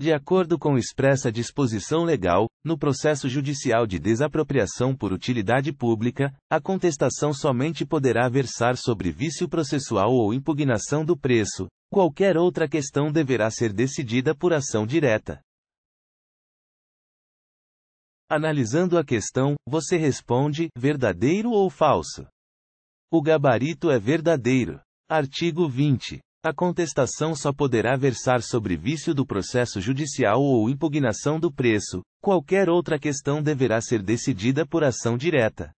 De acordo com expressa disposição legal, no processo judicial de desapropriação por utilidade pública, a contestação somente poderá versar sobre vício processual ou impugnação do preço. Qualquer outra questão deverá ser decidida por ação direta. Analisando a questão, você responde: verdadeiro ou falso? O gabarito é verdadeiro. Artigo 20. A contestação só poderá versar sobre vício do processo judicial ou impugnação do preço. Qualquer outra questão deverá ser decidida por ação direta.